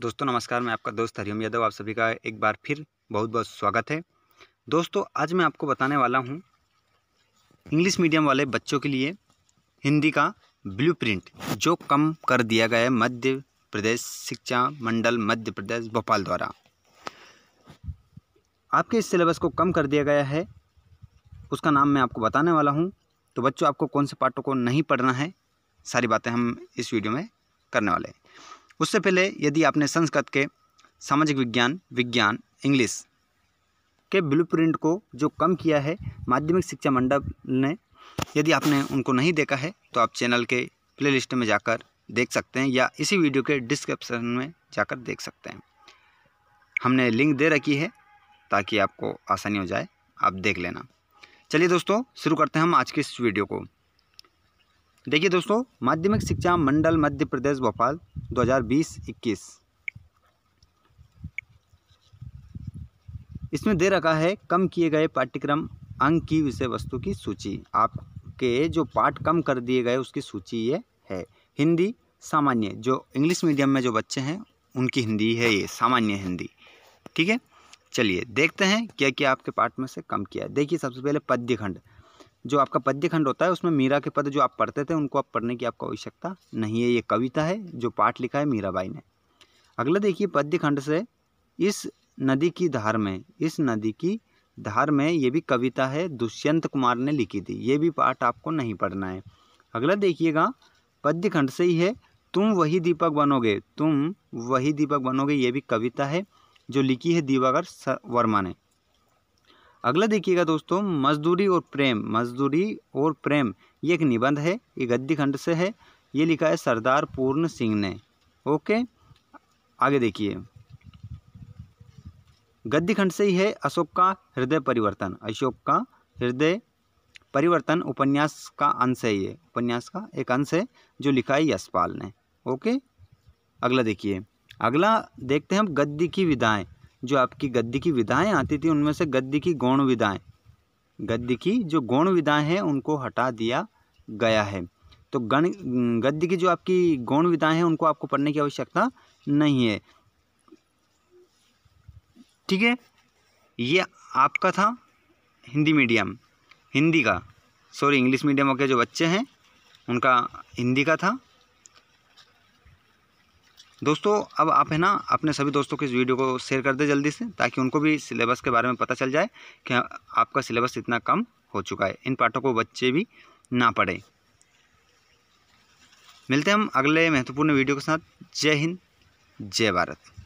दोस्तों नमस्कार मैं आपका दोस्त हरिओम यादव आप सभी का एक बार फिर बहुत बहुत स्वागत है दोस्तों आज मैं आपको बताने वाला हूँ इंग्लिश मीडियम वाले बच्चों के लिए हिंदी का ब्लूप्रिंट जो कम कर दिया गया है मध्य प्रदेश शिक्षा मंडल मध्य प्रदेश भोपाल द्वारा आपके इस सिलेबस को कम कर दिया गया है उसका नाम मैं आपको बताने वाला हूँ तो बच्चों आपको कौन से पार्टों को नहीं पढ़ना है सारी बातें हम इस वीडियो में करने वाले हैं उससे पहले यदि आपने संस्कृत के सामाजिक विज्ञान विज्ञान इंग्लिश के प्रिंट को जो कम किया है माध्यमिक शिक्षा मंडल ने यदि आपने उनको नहीं देखा है तो आप चैनल के प्लेलिस्ट में जाकर देख सकते हैं या इसी वीडियो के डिस्क्रिप्शन में जाकर देख सकते हैं हमने लिंक दे रखी है ताकि आपको आसानी हो जाए आप देख लेना चलिए दोस्तों शुरू करते हैं हम आज के इस वीडियो को देखिए दोस्तों माध्यमिक शिक्षा मंडल मध्य प्रदेश भोपाल 2020-21 इसमें दे रखा है कम किए गए पाठ्यक्रम अंक की विषय वस्तु की सूची आपके जो पाठ कम कर दिए गए उसकी सूची ये है हिंदी सामान्य जो इंग्लिश मीडियम में जो बच्चे हैं उनकी हिंदी है ये सामान्य हिंदी ठीक है चलिए देखते हैं क्या क्या आपके पाठ में से कम किया देखिए सबसे पहले पद्य खंड जो आपका पद्य खंड होता है उसमें मीरा के पद जो आप पढ़ते थे उनको आप पढ़ने की आपको आवश्यकता नहीं है ये कविता है जो पाठ लिखा है मीराबाई ने अगला देखिए पद्य खंड से इस नदी की धार में इस नदी की धार में ये भी कविता है दुष्यंत कुमार ने लिखी थी ये भी पाठ आपको नहीं पढ़ना है अगला देखिएगा पद्य खंड से ही है तुम वही दीपक बनोगे तुम वही दीपक बनोगे ये भी कविता है जो लिखी है दिवाकर वर्मा ने अगला देखिएगा दोस्तों मजदूरी और प्रेम मजदूरी और प्रेम ये एक निबंध है ये गद्दी खंड से है ये लिखा है सरदार पूर्ण सिंह ने ओके आगे देखिए गद्दी खंड से ही है अशोक का हृदय परिवर्तन अशोक का हृदय परिवर्तन उपन्यास का अंश है ये उपन्यास का एक अंश है जो लिखा है यशपाल ने ओके अगला देखिए अगला देखते हैं हम गद्दी की विधाएं जो आपकी गद्य की विधाएँ आती थी उनमें से गद्य की गौण विधाएँ गद्य की जो गौण विधाएँ हैं उनको हटा दिया गया है तो गण गद्य की जो आपकी गौण विधाएँ हैं उनको आपको पढ़ने की आवश्यकता नहीं है ठीक है ये आपका था हिंदी मीडियम हिंदी का सॉरी इंग्लिश मीडियम के जो बच्चे हैं उनका हिंदी का था दोस्तों अब आप है ना अपने सभी दोस्तों के इस वीडियो को शेयर कर दें जल्दी से ताकि उनको भी सिलेबस के बारे में पता चल जाए कि आपका सिलेबस इतना कम हो चुका है इन पाठों को बच्चे भी ना पढ़ें मिलते हैं हम अगले महत्वपूर्ण वीडियो के साथ जय हिंद जय भारत